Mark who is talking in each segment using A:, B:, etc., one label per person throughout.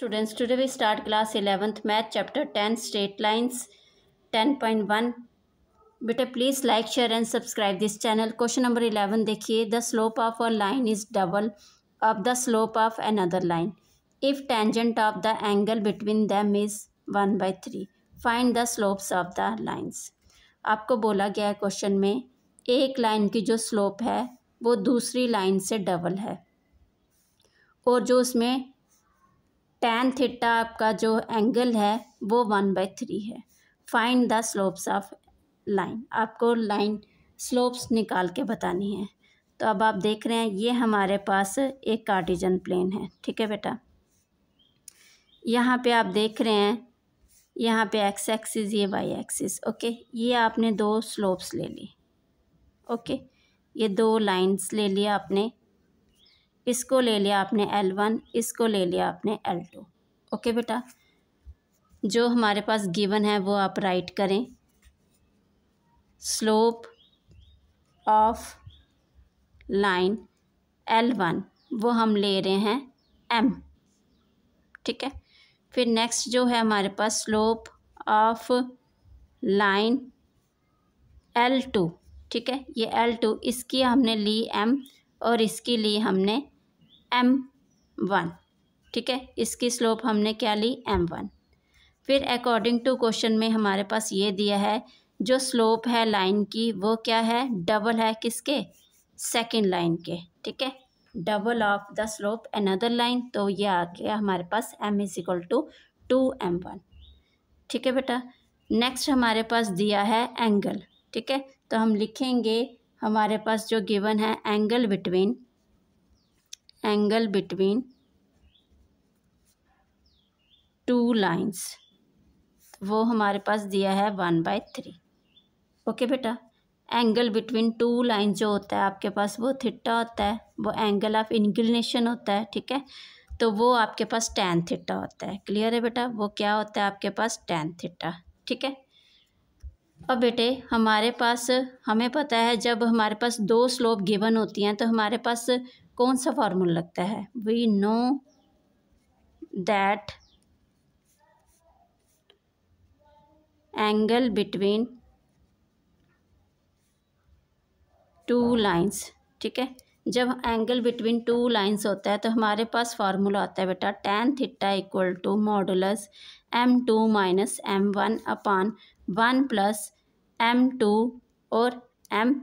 A: students today we start class eleventh math chapter ten straight lines ten point one बेटे please like share and subscribe this channel question number eleven देखिए the slope of a line is double of the slope of an other line if tangent of the angle between them is one by three find the slopes of the lines आपको बोला गया है question में एक line की जो slope है वो दूसरी लाइन से डबल है और जो उसमें टेन थीटा आपका जो एंगल है वो वन बाई थ्री है find the slopes of line आपको लाइन स्लोप्स निकाल के बतानी है तो अब आप देख रहे हैं ये हमारे पास एक कार्टिजन प्लेन है ठीक है बेटा यहाँ पे आप देख रहे हैं यहाँ पे एक्स एक्सिस ये वाई एक्सिस ओके ये आपने दो स्लोप्स ले ली ओके ये दो लाइंस ले लिया आपने इसको ले लिया आपने एल वन इसको ले लिया आपने एल टू ओके बेटा जो हमारे पास गिवन है वो आप राइट करें slope of line L one वो हम ले रहे हैं एम ठीक है फिर नेक्स्ट जो है हमारे पास slope of line L two ठीक है ये एल टू इसकी हमने ली एम और इसके लिए हमने एम वन ठीक है इसकी स्लोप हमने क्या ली एम वन फिर अकॉर्डिंग टू क्वेश्चन में हमारे पास ये दिया है जो स्लोप है लाइन की वो क्या है डबल है किसके सेकेंड लाइन के ठीक है double of the slope another line तो ये आ गया हमारे पास M is equal to two M one ठीक है बेटा नेक्स्ट हमारे पास दिया है एंगल ठीक है तो हम लिखेंगे हमारे पास जो गिवन है angle between angle between two lines वो हमारे पास दिया है वन बाय थ्री ओके बेटा एंगल बिटवीन टू लाइन जो होता है आपके पास वो थिट्टा होता है वो एंगल ऑफ इंक्लिनेशन होता है ठीक है तो वो आपके पास टेन थिट्टा होता है क्लियर है बेटा वो क्या होता है आपके पास टेन थिट्टा ठीक है अब बेटे हमारे पास हमें पता है जब हमारे पास दो स्लोप गिवन होती हैं तो हमारे पास कौन सा फार्मूला लगता है we know that angle between two lines ठीक है जब एंगल बिटवीन टू लाइंस होता है तो हमारे पास फार्मूला आता है बेटा tan theta equal to modulus M two minus M one upon one plus M two और एम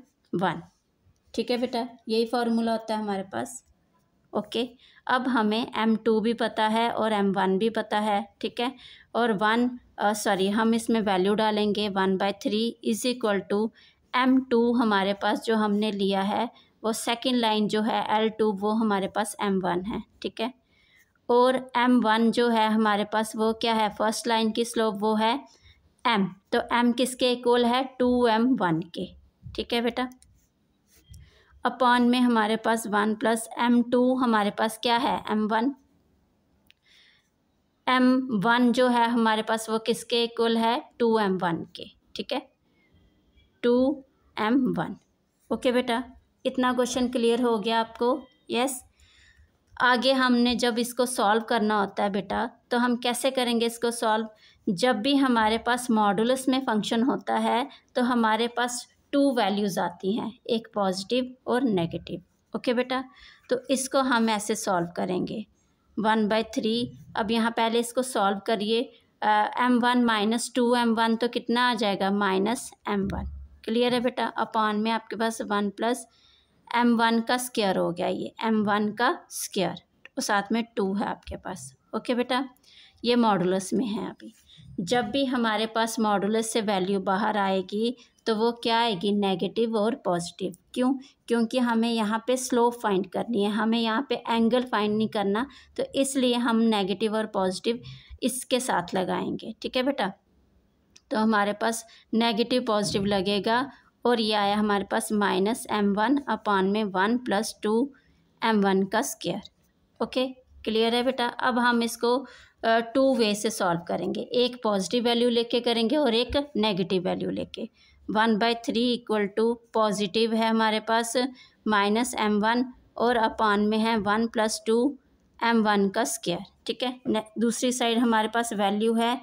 A: वन ठीक है बेटा यही फार्मूला होता है हमारे पास ओके अब हमें एम टू भी पता है और एम वन भी पता है ठीक है और वन सॉरी uh, हम इसमें वैल्यू डालेंगे one by three is equal to M two हमारे पास जो हमने लिया है वो सेकंड लाइन जो है एल टू वो हमारे पास एम वन है ठीक है और एम वन जो है हमारे पास वो क्या है फर्स्ट लाइन की स्लोप वो है एम तो एम किसके इक्वल है टू एम वन के ठीक है बेटा अपॉन में हमारे पास वन प्लस एम टू हमारे पास क्या है एम वन एम वन जो है हमारे पास वो किसके इक्वल है टू एम वन के ठीक है टू एम वन ओके बेटा इतना क्वेश्चन क्लियर हो गया आपको यस आगे हमने जब इसको सॉल्व करना होता है बेटा तो हम कैसे करेंगे इसको सॉल्व जब भी हमारे पास मॉडुलस में फंक्शन होता है तो हमारे पास टू वैल्यूज़ आती हैं एक पॉजिटिव और नेगेटिव ओके बेटा तो इसको हम ऐसे सॉल्व करेंगे वन बाई थ्री अब यहाँ पहले इसको सॉल्व करिए M one minus two M one तो कितना आ जाएगा माइनस एम वन क्लियर है बेटा अपॉन में आपके पास वन प्लस एम वन का स्क्वायर हो गया ये एम वन का स्क्वायर और तो साथ में टू है आपके पास ओके बेटा ये मॉडुलस में है अभी जब भी हमारे पास मॉडुलस से वैल्यू बाहर आएगी तो वो क्या आएगी नेगेटिव और पॉजिटिव क्यों क्योंकि हमें यहाँ पे स्लोप फाइंड करनी है हमें यहाँ पे एंगल फाइंड नहीं करना तो इसलिए हम नेगेटिव और पॉजिटिव इसके साथ लगाएंगे ठीक है बेटा तो हमारे पास नेगेटिव पॉजिटिव लगेगा और ये आया हमारे पास माइनस एम वन अपान में one plus two M one का स्केयर ओके क्लियर है बेटा अब हम इसको टू वे से सॉल्व करेंगे एक पॉजिटिव वैल्यू लेके करेंगे और एक नेगेटिव वैल्यू लेके one by three equal to positive है हमारे पास माइनस एम वन और अपान में है one plus two M one का स्केयर ठीक है दूसरी साइड हमारे पास वैल्यू है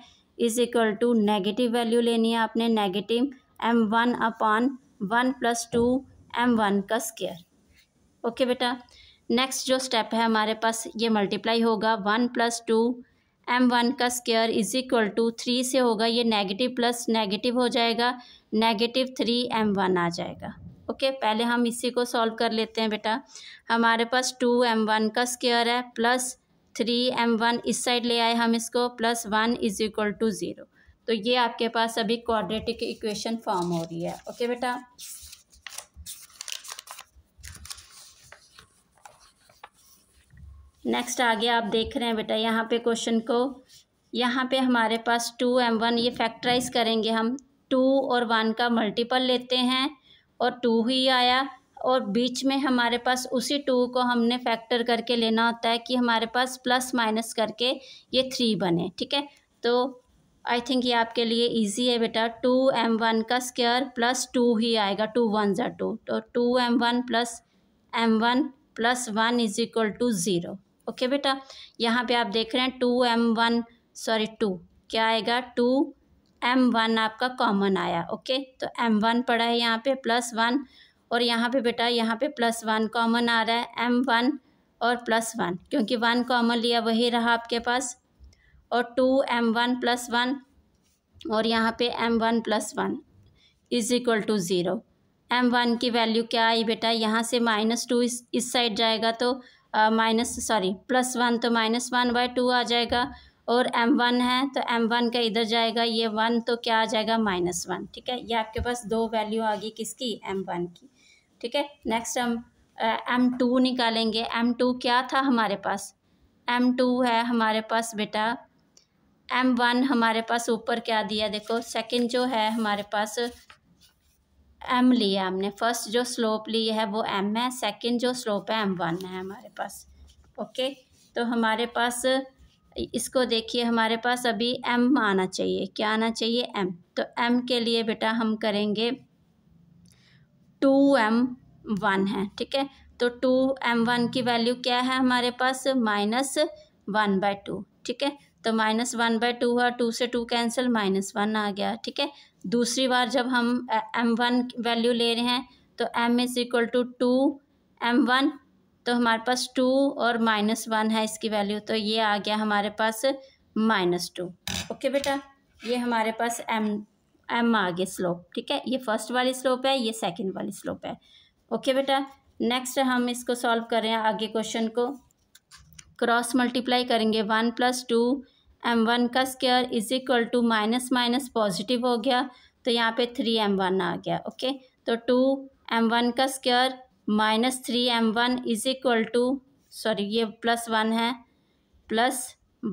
A: is equal to negative value लेनी है आपने negative M one upon one plus two M one का स्केयर ओके बेटा नेक्स्ट जो स्टेप है हमारे पास ये मल्टीप्लाई होगा one plus two M one का square is equal to three से होगा ये नेगेटिव प्लस नेगेटिव हो जाएगा नेगेटिव थ्री एम वन आ जाएगा ओके okay, पहले हम इसी को सॉल्व कर लेते हैं बेटा हमारे पास टू एम वन का स्केयर है प्लस थ्री एम वन इस साइड ले आए हम इसको plus one is equal to zero तो ये आपके पास अभी क्वाड्रेटिक इक्वेशन फॉर्म हो रही है ओके okay, बेटा नेक्स्ट आगे आप देख रहे हैं बेटा यहाँ पे क्वेश्चन को यहाँ पे हमारे पास टू एम वन ये फैक्टराइज करेंगे हम टू और वन का मल्टीपल लेते हैं और टू ही आया और बीच में हमारे पास उसी टू को हमने फैक्टर करके लेना होता है कि हमारे पास प्लस माइनस करके ये थ्री बने ठीक है तो आई थिंक ये आपके लिए इजी है बेटा टू एम वन का स्क्वायर प्लस टू ही आएगा टू वन ज़ा टू तो two M one plus M one plus one is equal to zero okay बेटा यहाँ पे आप देख रहे हैं two M one sorry two क्या आएगा टू एम वन आपका कॉमन आया ओके तो एम वन पड़ा है यहाँ पे प्लस वन और यहाँ पे बेटा यहाँ पे प्लस वन कॉमन आ रहा है एम वन और प्लस वन क्योंकि वन कॉमन लिया वही रहा आपके पास और two M one plus one और यहाँ पे M one plus one is equal to zero M one की वैल्यू क्या आई बेटा यहाँ से माइनस टू इस इस साइड जाएगा तो माइनस सॉरी प्लस वन तो माइनस वन बाय टू आ जाएगा और एम वन है तो एम वन का इधर जाएगा ये वन तो क्या आ जाएगा माइनस वन ठीक है ये आपके पास दो वैल्यू आ गई किसकी एम वन की ठीक है नेक्स्ट हम एम टू निकालेंगे एम टू क्या था हमारे पास एम टू है हमारे पास बेटा एम वन हमारे पास ऊपर क्या दिया देखो सेकंड जो है हमारे पास एम लिया है हमने फर्स्ट जो स्लोप ली है वो एम है सेकंड जो स्लोप है एम वन है हमारे पास ओके तो हमारे पास इसको देखिए हमारे पास अभी एम आना चाहिए क्या आना चाहिए एम तो एम के लिए बेटा हम करेंगे टू एम वन है ठीक है तो टू एम वन की वैल्यू क्या है हमारे पास माइनस वन बाय टू ठीक है तो माइनस वन बाई टू हुआ टू से टू कैंसिल माइनस वन आ गया ठीक है दूसरी बार जब हम एम वन वैल्यू ले रहे हैं तो M is equal to two M one तो हमारे पास टू और माइनस वन है इसकी वैल्यू तो ये आ गया हमारे पास माइनस टू ओके बेटा ये हमारे पास एम एम आ गया स्लोप ठीक है ये फर्स्ट वाली स्लोप है ये सेकेंड वाली स्लोप है ओके बेटा नेक्स्ट हम इसको सॉल्व कर रहे हैं आगे क्वेश्चन को क्रॉस मल्टीप्लाई करेंगे one plus two M one का square is equal to minus minus positive हो गया तो यहाँ पे थ्री एम वन आ गया ओके तो टू एम वन का square minus three M one is equal to sorry ये प्लस वन है plus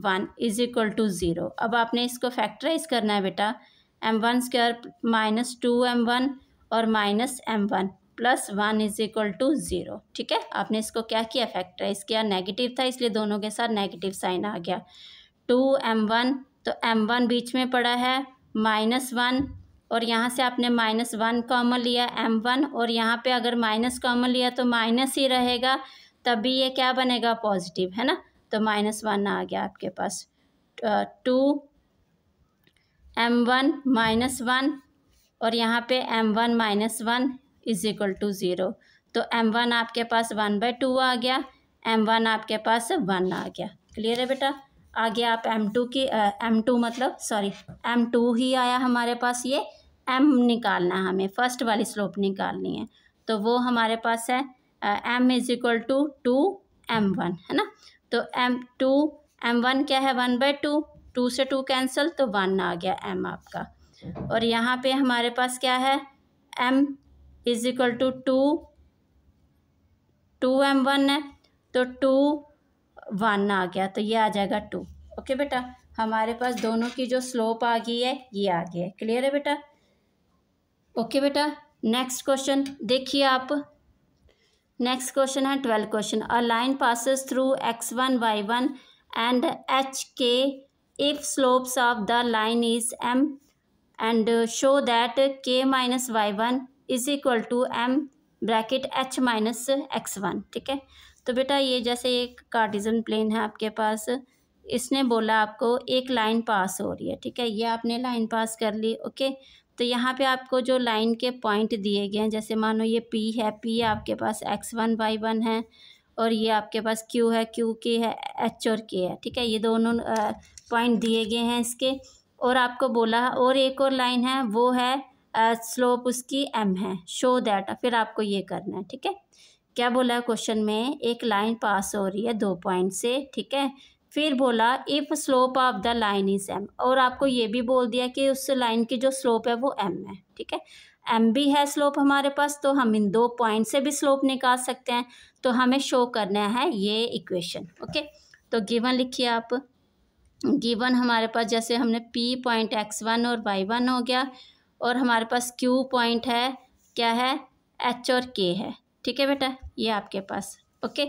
A: one is equal to zero अब आपने इसको फैक्टराइज करना है बेटा M one square minus two M one और minus M one plus one is equal to zero ठीक है आपने इसको क्या किया फैक्टराइज किया नेगेटिव था इसलिए दोनों के साथ नेगेटिव साइन आ गया टू एम वन तो एम वन बीच में पड़ा है माइनस वन और यहाँ से आपने माइनस वन कॉमन लिया एम वन और यहाँ पे अगर माइनस कॉमन लिया तो माइनस ही रहेगा तभी ये क्या बनेगा पॉजिटिव है ना तो माइनस वन आ गया आपके पास two M one minus one और यहाँ पे M one minus one is equal to zero तो एम वन आपके पास वन बाई टू आ गया एम वन आपके पास वन आ गया क्लियर है बेटा आगे आप एम टू की एम टू मतलब सॉरी एम टू ही आया हमारे पास ये एम निकालना है हमें फर्स्ट वाली स्लोप निकालनी है तो वो हमारे पास है M is equal to two M one है ना तो एम टू एम वन क्या है वन बाई टू टू से टू कैंसिल तो वन आ गया एम आपका और यहाँ पे हमारे पास क्या है M is equal to two two M one है तो टू वन आ गया तो ये आ जाएगा टू ओके बेटा हमारे पास दोनों की जो स्लोप आ गई है ये आ गया है क्लियर है बेटा ओके बेटा नेक्स्ट क्वेश्चन देखिए आप नेक्स्ट क्वेश्चन है twelve question a line passes through X one Y one and H K if slopes of the line is M and show that K minus Y one is equal to M bracket H minus x one ठीक है तो बेटा ये जैसे एक Cartesian plane है आपके पास इसने बोला आपको एक लाइन पास हो रही है ठीक है ये आपने लाइन पास कर ली ओके तो यहाँ पे आपको जो लाइन के पॉइंट दिए गए हैं जैसे मानो ये पी है पी आपके पास एक्स वन वाई वन है और ये आपके पास क्यू है क्यू के है एच और के है ठीक है ये दोनों पॉइंट दिए गए हैं इसके और आपको बोला और एक और लाइन है वो है स्लोप उसकी एम है शो दैट फिर आपको ये करना है ठीक है क्या बोला है क्वेश्चन में एक लाइन पास हो रही है दो पॉइंट से ठीक है फिर बोला if slope of the line is M और आपको ये भी बोल दिया कि उस लाइन की जो स्लोप है वो एम है ठीक है एम भी है स्लोप हमारे पास तो हम इन दो पॉइंट से भी स्लोप निकाल सकते हैं तो हमें शो करना है ये इक्वेशन ओके तो गिवन लिखिए आप गिवन हमारे पास जैसे हमने पी पॉइंट एक्स वन और वाई वन हो गया और हमारे पास क्यू पॉइंट है क्या है एच और के है ठीक है बेटा ये आपके पास ओके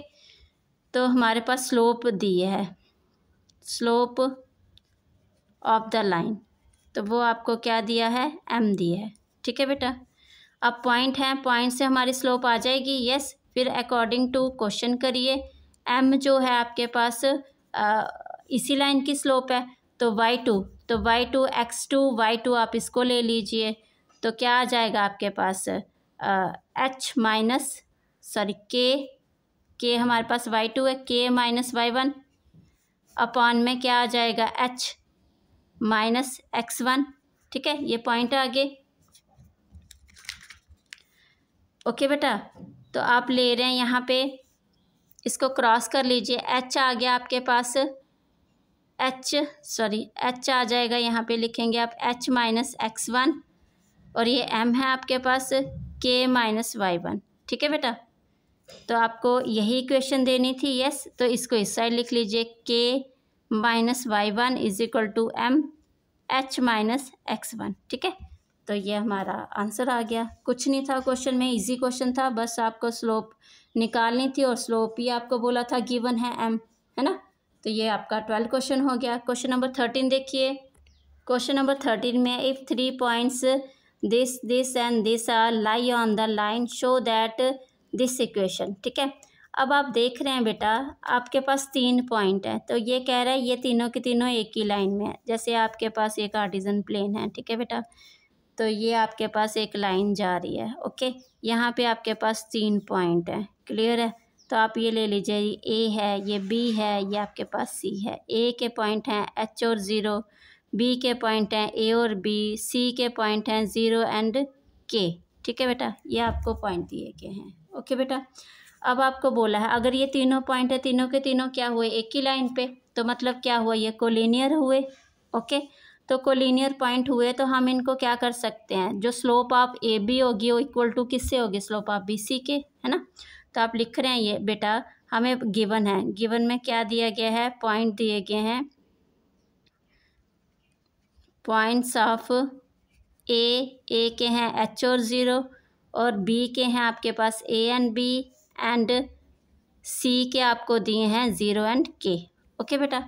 A: तो हमारे पास स्लोप दी है स्लोप ऑफ द लाइन तो वो आपको क्या दिया है एम दिया है ठीक है बेटा अब पॉइंट है पॉइंट से हमारी स्लोप आ जाएगी यस फिर अकॉर्डिंग टू क्वेश्चन करिए एम जो है आपके पास आ, इसी लाइन की स्लोप है तो वाई टू तो Y two X two Y two आप इसको ले लीजिए तो क्या आ जाएगा आपके पास एच माइनस सॉरी के के हमारे पास वाई टू है के माइनस वाई वन अपॉन में क्या आ जाएगा एच माइनस एक्स वन ठीक है ये पॉइंट आगे ओके बेटा तो आप ले रहे हैं यहाँ पे इसको क्रॉस कर लीजिए एच आ गया आपके पास एच सॉरी एच आ जाएगा यहाँ पे लिखेंगे आप एच माइनस एक्स वन और ये एम है आपके पास के माइनस वाई वन ठीक है बेटा तो आपको यही इक्वेशन देनी थी यस तो इसको इस साइड लिख लीजिए K minus Y one is equal to M H minus x one ठीक है तो ये हमारा आंसर आ गया कुछ नहीं था क्वेश्चन में इजी क्वेश्चन था बस आपको स्लोप निकालनी थी और स्लोप ही आपको बोला था गिवन है एम है ना तो ये आपका ट्वेल्व क्वेश्चन हो गया क्वेश्चन नंबर थर्टीन देखिए क्वेश्चन नंबर थर्टीन में if three points this this and this are lie on the line show that this equation ठीक है अब आप देख रहे हैं बेटा आपके पास तीन पॉइंट है तो ये कह रहा है ये तीनों के तीनों एक ही लाइन में है जैसे आपके पास एक आर्टिजन प्लेन है ठीक है बेटा तो ये आपके पास एक लाइन जा रही है ओके यहाँ पे आपके पास तीन पॉइंट है क्लियर है तो आप ये ले लीजिए ए है ये बी है ये आपके पास सी है ए के पॉइंट हैं एच और ज़ीरो बी के पॉइंट हैं ए और बी सी के पॉइंट हैं ज़ीरो एंड के ठीक है बेटा ये आपको पॉइंट दिए गए हैं ओके बेटा अब आपको बोला है अगर ये तीनों पॉइंट है तीनों के तीनों क्या हुए एक ही लाइन पे तो मतलब क्या हुआ ये कोलिनियर हुए ओके तो कोलिनियर पॉइंट हुए तो हम इनको क्या कर सकते हैं जो स्लोप ऑफ ए बी होगी वो इक्वल टू किससे होगी स्लोप ऑफ बी सी के है ना तो आप लिख रहे हैं ये बेटा हमें गिवन है गिवन में क्या दिया गया है पॉइंट दिए गए हैं पॉइंट्स ऑफ ए ए के हैं एच और ज़ीरो और बी के हैं आपके पास A and B and C के आपको दिए हैं ज़ीरो एंड के ओके बेटा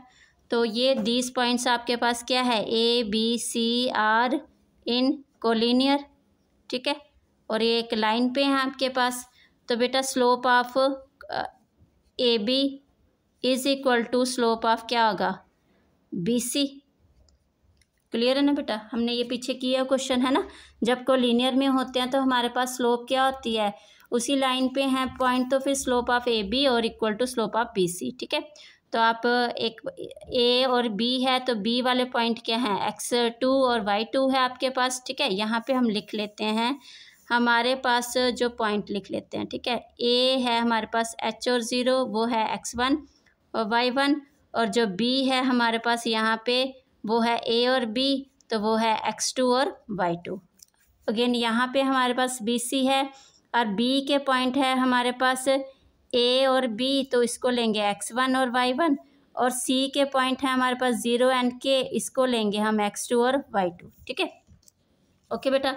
A: तो ये दीज पॉइंट्स आपके पास क्या है A B C are in collinear ठीक है और ये एक लाइन पे है आपके पास तो बेटा slope of A B is equal to slope of क्या होगा बी सी क्लियर है ना बेटा हमने ये पीछे किया क्वेश्चन है ना जब को लीनियर में होते हैं तो हमारे पास स्लोप क्या होती है उसी लाइन पे है पॉइंट तो फिर स्लोप ऑफ ए बी और equal to slope of B C ठीक है तो आप एक ए और बी है तो बी वाले पॉइंट क्या हैं एक्स टू और वाई टू है आपके पास ठीक है यहाँ पे हम लिख लेते हैं हमारे पास जो पॉइंट लिख लेते हैं ठीक है ए है हमारे पास एच और ज़ीरो वो है एक्स वन और वाई वन और जो बी है हमारे पास यहाँ पे वो है ए और बी तो वो है एक्स टू और वाई टू अगेन यहाँ पे हमारे पास बी सी है और बी के पॉइंट है हमारे पास ए और बी तो इसको लेंगे एक्स वन और वाई वन और सी के पॉइंट है हमारे पास ज़ीरो एंड के इसको लेंगे हम एक्स टू और वाई टू ठीक है ओके बेटा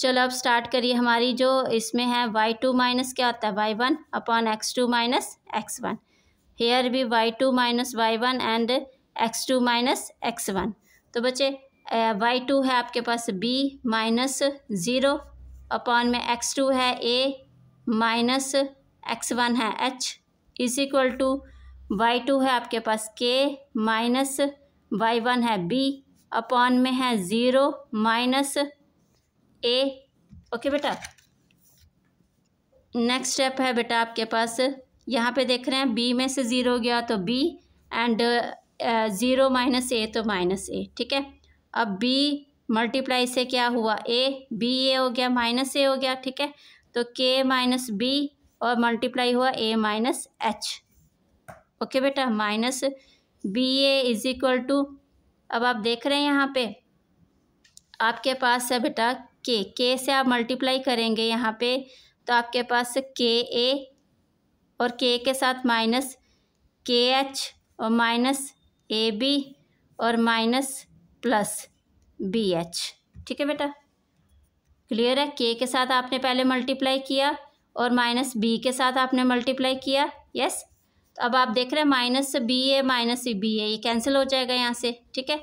A: चलो अब स्टार्ट करिए हमारी जो इसमें है वाई टू माइनस क्या होता है Y one upon X two minus x one here भी Y two minus Y one and X two minus x one तो बच्चे वाई टू है आपके पास बी माइनस ज़ीरो अपॉन में एक्स टू है ए माइनस एक्स वन है H is equal to Y two है आपके पास के माइनस वाई वन है बी अपॉन में है ज़ीरो माइनस ए ओके बेटा नेक्स्ट स्टेप है बेटा आपके पास यहाँ पे देख रहे हैं बी में से ज़ीरो गया तो B and zero minus A तो माइनस ए ठीक है अब बी मल्टीप्लाई से क्या हुआ ए बी ए हो गया माइनस ए हो गया ठीक है तो के माइनस बी और मल्टीप्लाई हुआ ए माइनस एच ओके बेटा minus B A is equal to अब आप देख रहे हैं यहाँ पे आपके पास है बेटा के के से आप मल्टीप्लाई करेंगे यहाँ पे तो आपके पास के ए और के के साथ माइनस के एच और माइनस ए बी और माइनस प्लस बी एच ठीक है बेटा क्लियर है के के साथ आपने पहले मल्टीप्लाई किया और माइनस बी के साथ आपने मल्टीप्लाई किया यस तो अब आप देख रहे हैं minus B A minus B A ये कैंसिल हो जाएगा यहाँ से ठीक है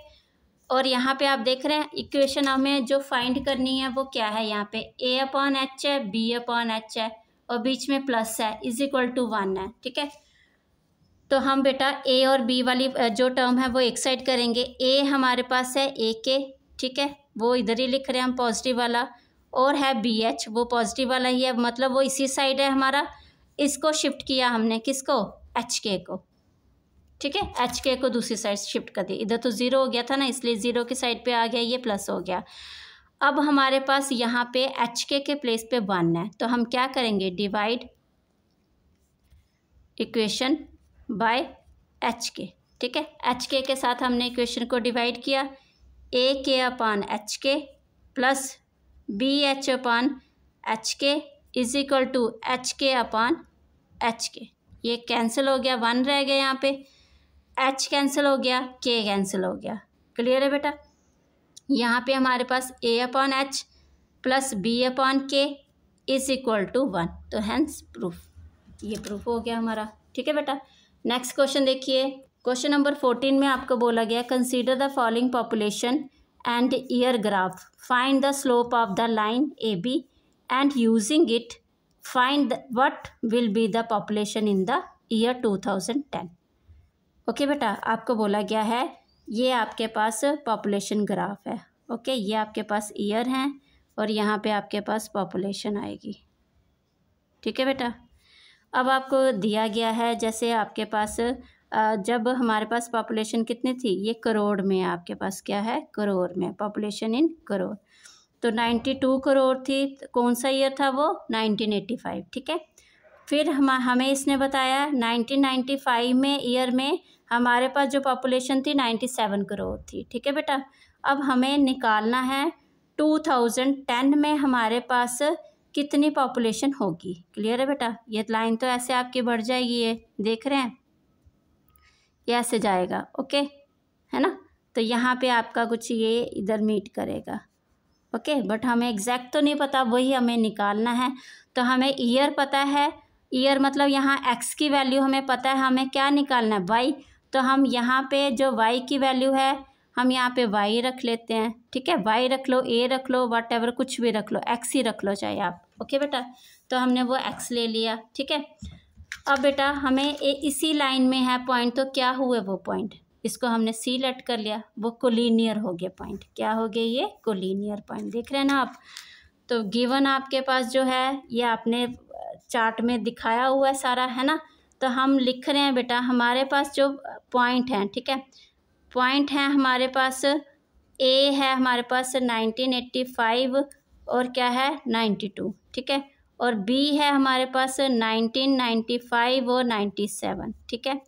A: और यहाँ पे आप देख रहे हैं इक्वेशन हमें जो फाइंड करनी है वो क्या है यहाँ पे ए अपॉन एच है बी अपॉन एच है और बीच में प्लस है इज इक्वल टू वन है ठीक है तो हम बेटा ए और बी वाली जो टर्म है वो एक साइड करेंगे ए हमारे पास है ए के ठीक है वो इधर ही लिख रहे हैं हम पॉजिटिव वाला और है बी एच वो पॉजिटिव वाला ही है मतलब वो इसी साइड है हमारा इसको शिफ्ट किया हमने किसको एच के को ठीक है एच के को दूसरी साइड शिफ्ट कर दी इधर तो ज़ीरो हो गया था ना इसलिए ज़ीरो की साइड पे आ गया ये प्लस हो गया अब हमारे पास यहाँ पे एच के के प्लेस पे वन है तो हम क्या करेंगे डिवाइड इक्वेशन बाय एच के ठीक है एच के के साथ हमने इक्वेशन को डिवाइड किया A K upon H K plus B H upon H K is equal to H K upon H के ये कैंसिल हो गया वन रह गया यहाँ पे एच कैंसिल हो गया के कैंसिल हो गया क्लियर है बेटा यहाँ पे हमारे पास A upon H plus B upon K is equal to one तो हैंस प्रूफ ये प्रूफ हो गया हमारा ठीक है बेटा नेक्स्ट क्वेश्चन देखिए क्वेश्चन नंबर फोर्टीन में आपको बोला गया consider the following population and year graph find the slope of the line A B and using it find what will be the population in the year two thousand ten okay बेटा आपको बोला गया है ये आपके पास population graph है okay okay, ये आपके पास ईयर हैं और यहाँ पे आपके पास पॉपुलेशन आएगी ठीक है बेटा अब आपको दिया गया है जैसे आपके पास जब हमारे पास पॉपुलेशन कितनी थी ये करोड़ में आपके पास क्या है करोड़ में पॉपुलेशन इन करोड़ तो 92 करोड़ थी तो कौन सा ईयर था वो 1985 ठीक है फिर हम हमें इसने बताया 1995 में ईयर में हमारे पास जो पॉपुलेशन थी 97 करोड़ थी ठीक है बेटा अब हमें निकालना है 2010 में हमारे पास कितनी पॉपुलेशन होगी क्लियर है बेटा ये लाइन तो ऐसे आपकी बढ़ जाएगी ये देख रहे हैं ये ऐसे जाएगा ओके है ना तो यहाँ पे आपका कुछ ये इधर मीट करेगा ओके बट हमें एग्जैक्ट तो नहीं पता वही हमें निकालना है तो हमें ईयर पता है ईयर मतलब यहाँ एक्स की वैल्यू हमें पता है हमें क्या निकालना है वाई तो हम यहाँ पे जो वाई की वैल्यू है हम यहाँ पे वाई रख लेते हैं ठीक है वाई रख लो ए रख लो वट एवर कुछ भी रख लो एक्स ही रख लो चाहे आप ओके बेटा तो हमने वो एक्स ले लिया ठीक है अब बेटा हमें ए, इसी लाइन में है पॉइंट तो क्या हुए वो पॉइंट इसको हमने सी लेट कर लिया वो कोलिनियर हो गया पॉइंट क्या हो गया ये कोलिनियर पॉइंट देख रहे हैं ना आप तो गिवन आपके पास जो है ये आपने चार्ट में दिखाया हुआ है सारा है ना तो हम लिख रहे हैं बेटा हमारे पास जो पॉइंट हैं ठीक है पॉइंट हैं हमारे पास ए है हमारे पास 1985 और क्या है 92 ठीक है और बी है हमारे पास 1995 और 97 ठीक है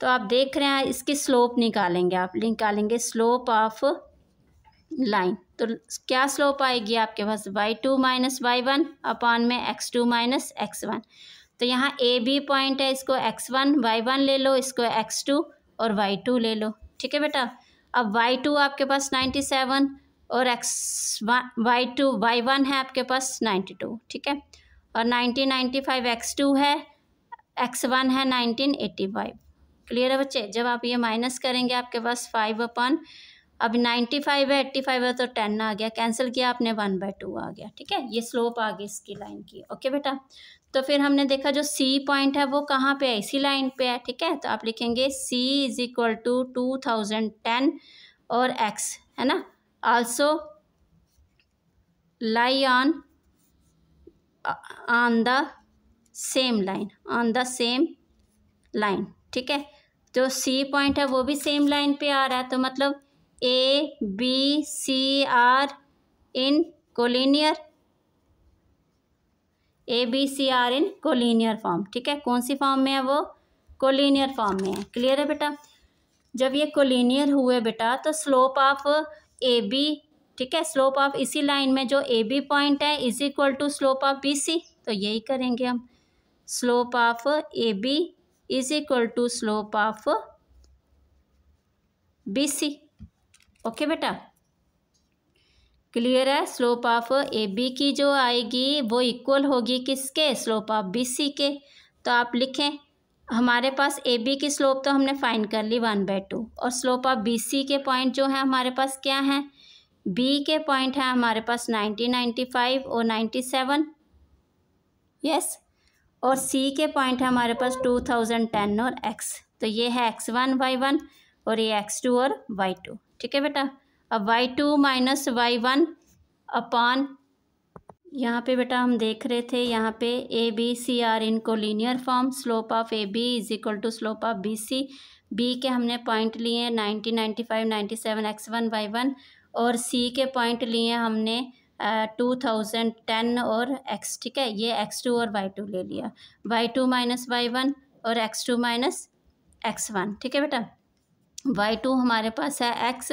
A: तो आप देख रहे हैं इसकी स्लोप निकालेंगे आप निकालेंगे स्लोप ऑफ लाइन तो क्या स्लोप आएगी आपके पास Y two minus Y one upon में X two minus x one तो यहाँ ए बी पॉइंट है इसको एक्स वन वाई वन ले लो इसको एक्स टू और वाई टू ले लो ठीक है बेटा अब वाई टू आपके पास नाइन्टी सेवन और X Y two Y one है आपके पास नाइन्टी टू ठीक है और nineteen ninety five X two है एक्स वन है नाइनटीन एट्टी फाइव क्लियर है बच्चे जब आप ये माइनस करेंगे आपके पास फाइव अपन अब नाइन्टी फाइव है एट्टी फाइव है तो टेन आ गया कैंसिल किया आपने वन बाई टू आ गया ठीक है ये स्लोप आ गई इसकी लाइन की ओके बेटा तो फिर हमने देखा जो सी पॉइंट है वो कहाँ पे है इसी लाइन पे है ठीक है तो आप लिखेंगे C is equal to two thousand ten और एक्स है ना also lie on on the same line on the same line ठीक है जो सी पॉइंट है वो भी सेम लाइन पे आ रहा है तो मतलब A B C are in collinear A B C are in collinear form ठीक है कौन सी फॉर्म में है वो कोलिनियर फॉर्म में है क्लियर है बेटा जब ये कोलिनियर हुए बेटा तो स्लोप ऑफ ए बी ठीक है स्लोप ऑफ इसी लाइन में जो ए बी पॉइंट है is equal to slope of B C तो यही करेंगे हम slope of A B is equal to slope of B C okay बेटा क्लियर है स्लोप ऑफ ए बी की जो आएगी वो इक्वल होगी किसके स्लोप ऑफ बी सी के तो आप लिखें हमारे पास ए बी की स्लोप तो हमने फाइंड कर ली वन बाई टू और स्लोप ऑफ बी सी के पॉइंट जो है हमारे पास क्या हैं बी के पॉइंट हैं हमारे पास नाइन्टी नाइन्टी फाइव और नाइन्टी सेवन यस और सी के पॉइंट है हमारे पास टू थाउजेंड टेन और एक्स तो ये है एक्स वन वाई वन और ये एक्स टू और वाई टू ठीक है बेटा अब Y two minus Y one upon यहाँ पे बेटा हम देख रहे थे यहाँ पे ए बी सी आर इनको linear form slope of A B is equal to slope of B C B के हमने पॉइंट लिए हैं ninety ninety five ninety seven x one Y one और सी के पॉइंट लिए हमने टू थाउजेंड टेन और एक्स ठीक है ये एक्स टू और वाई टू ले लिया y two minus Y one और x two minus x one ठीक है बेटा वाई टू हमारे पास है x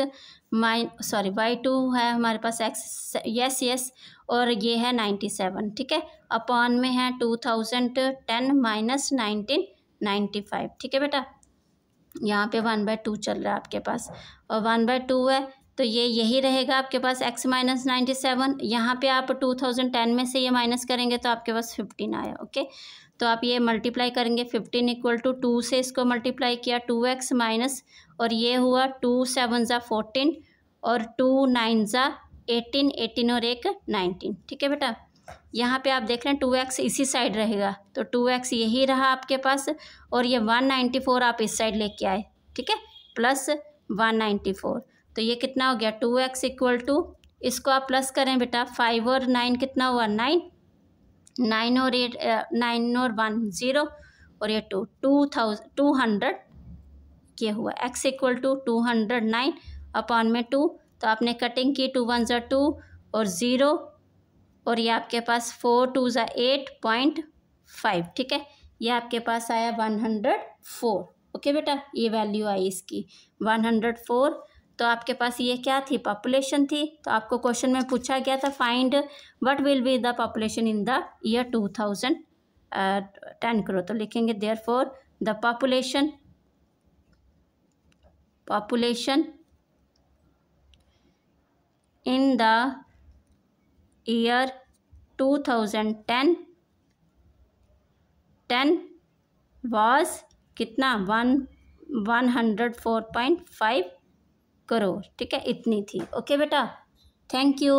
A: minus sorry y two है हमारे पास एक्स यस यस और ये है नाइन्टी सेवन ठीक है अपॉन में है two thousand ten minus nineteen ninety five ठीक है बेटा यहाँ पे वन बाई टू चल रहा है आपके पास और वन बाय टू है तो ये यही रहेगा आपके पास एक्स माइनस नाइन्टी सेवन यहाँ पर आप टू थाउजेंड टेन में से ये माइनस करेंगे तो आपके पास फिफ्टीन आया ओके तो आप ये मल्टीप्लाई करेंगे फिफ्टीन इक्वल टू टू से इसको मल्टीप्लाई किया टू एक्स माइनस और ये हुआ टू सेवन ज़ा फोर्टीन और टू नाइन ज़ा एटीन एटीन और एक नाइनटीन ठीक है बेटा यहाँ पे आप देख रहे हैं टू एक्स इसी साइड रहेगा तो टू एक्स यही रहा आपके पास और ये वन नाइन्टी फोर आप इस साइड लेके आए ठीक है प्लस वन नाइन्टी फोर तो ये कितना हो गया टू एक्स इक्वल टू इसको आप प्लस करें बेटा फाइव और नाइन कितना हुआ नाइन नाइन और एट नाइन और वन ज़ीरो और ये two two thousand two hundred किया हुआ x equal to two hundred nine upon में टू तो आपने कटिंग की टू वन ज़ा टू और ज़ीरो और ये आपके पास फोर टू ज़ा एट पॉइंट फाइव ठीक है ये आपके पास आया वन हंड्रेड फोर ओके बेटा ये वैल्यू आई इसकी वन हंड्रेड फोर तो आपके पास ये क्या थी पॉपुलेशन थी तो आपको क्वेश्चन में पूछा गया था find what will be the population in the year two thousand ten करो तो लिखेंगे therefore the population population in the year 2010 10 was कितना one one hundred four point five crore ठीक है इतनी थी ओके बेटा थैंक यू